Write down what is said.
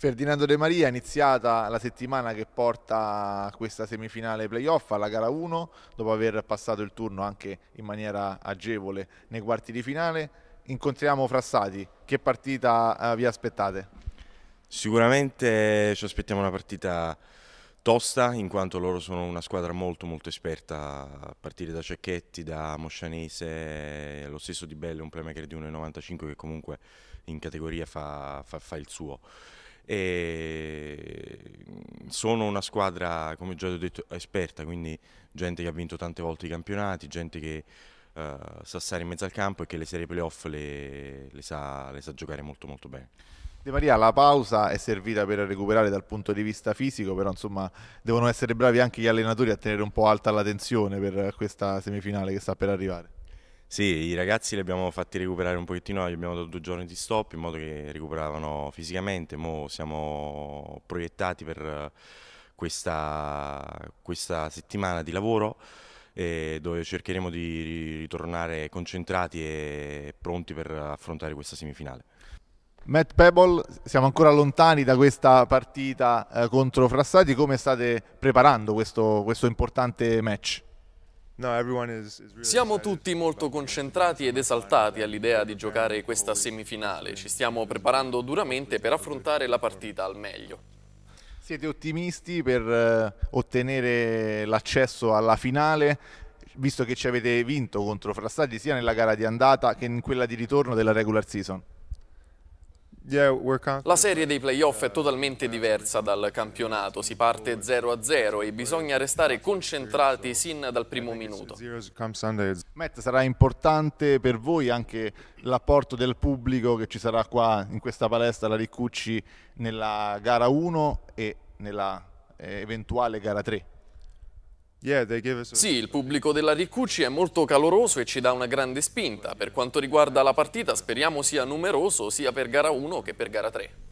Ferdinando De Maria iniziata la settimana che porta questa semifinale playoff alla gara 1 dopo aver passato il turno anche in maniera agevole nei quarti di finale. Incontriamo Frassati, che partita eh, vi aspettate? Sicuramente eh, ci aspettiamo una partita tosta in quanto loro sono una squadra molto molto esperta a partire da Cecchetti, da Moscianese, lo stesso Di Bello, un playmaker di 1,95 che comunque in categoria fa, fa, fa il suo. E sono una squadra, come già ho detto, esperta, quindi gente che ha vinto tante volte i campionati, gente che uh, sa stare in mezzo al campo e che le serie playoff le, le, sa, le sa giocare molto molto bene. De Maria, la pausa è servita per recuperare dal punto di vista fisico, però insomma devono essere bravi anche gli allenatori a tenere un po' alta la tensione per questa semifinale che sta per arrivare. Sì, i ragazzi li abbiamo fatti recuperare un pochettino, gli abbiamo dato due giorni di stop in modo che recuperavano fisicamente, mo siamo proiettati per eh, questa, questa settimana di lavoro eh, dove cercheremo di ritornare concentrati e pronti per affrontare questa semifinale. Matt Pebble, siamo ancora lontani da questa partita eh, contro Frassati, come state preparando questo, questo importante match? Siamo tutti molto concentrati ed esaltati all'idea di giocare questa semifinale. Ci stiamo preparando duramente per affrontare la partita al meglio. Siete ottimisti per eh, ottenere l'accesso alla finale, visto che ci avete vinto contro Frassati sia nella gara di andata che in quella di ritorno della regular season? La serie dei playoff è totalmente diversa dal campionato, si parte 0-0 e bisogna restare concentrati sin dal primo minuto. Matt, sarà importante per voi anche l'apporto del pubblico che ci sarà qua in questa palestra la Riccucci nella gara 1 e nella eh, eventuale gara 3? Sì, il pubblico della Riccucci è molto caloroso e ci dà una grande spinta. Per quanto riguarda la partita speriamo sia numeroso sia per gara 1 che per gara 3.